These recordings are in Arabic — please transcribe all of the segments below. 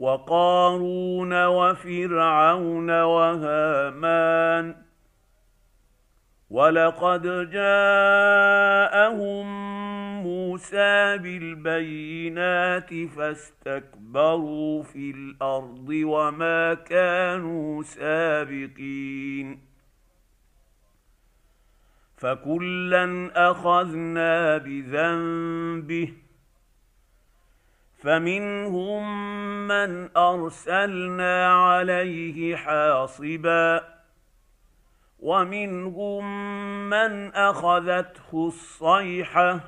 وقارون وفرعون وهامان ولقد جاءهم موسى بالبينات فاستكبروا في الارض وما كانوا سابقين فكلا اخذنا بذنبه فمنهم من ارسلنا عليه حاصبا ومنهم من اخذته الصيحه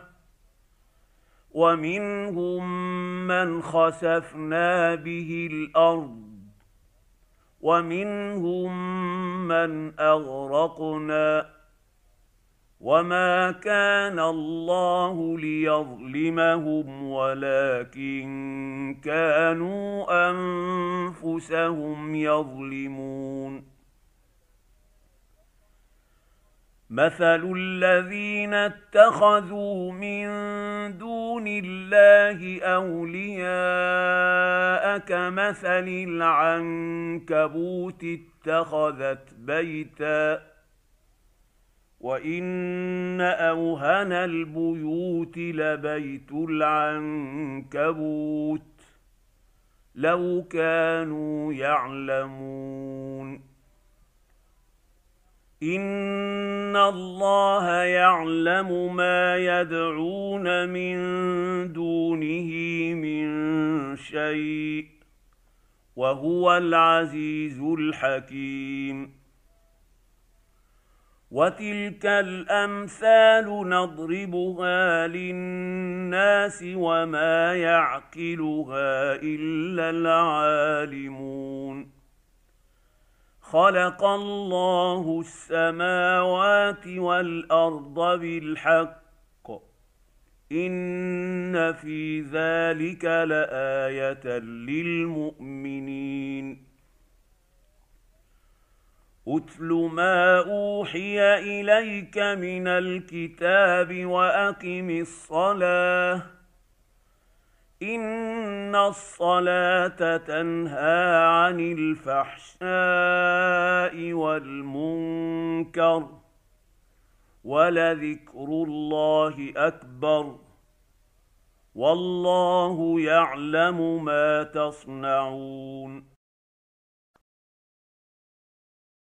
ومنهم من خسفنا به الارض ومنهم من اغرقنا وما كان الله ليظلمهم ولكن كانوا انفسهم يظلمون مثل الذين اتخذوا من دون الله اولياء كمثل العنكبوت اتخذت بيتا وان اوهن البيوت لبيت العنكبوت لو كانوا يعلمون ان الله يعلم ما يدعون من دونه من شيء وهو العزيز الحكيم وتلك الامثال نضربها للناس وما يعقلها الا العالمون خلق الله السماوات والارض بالحق ان في ذلك لايه للمؤمنين اتل ما اوحي اليك من الكتاب واقم الصلاه ان الصلاه تنهى عن الفحشاء والمنكر ولذكر الله اكبر والله يعلم ما تصنعون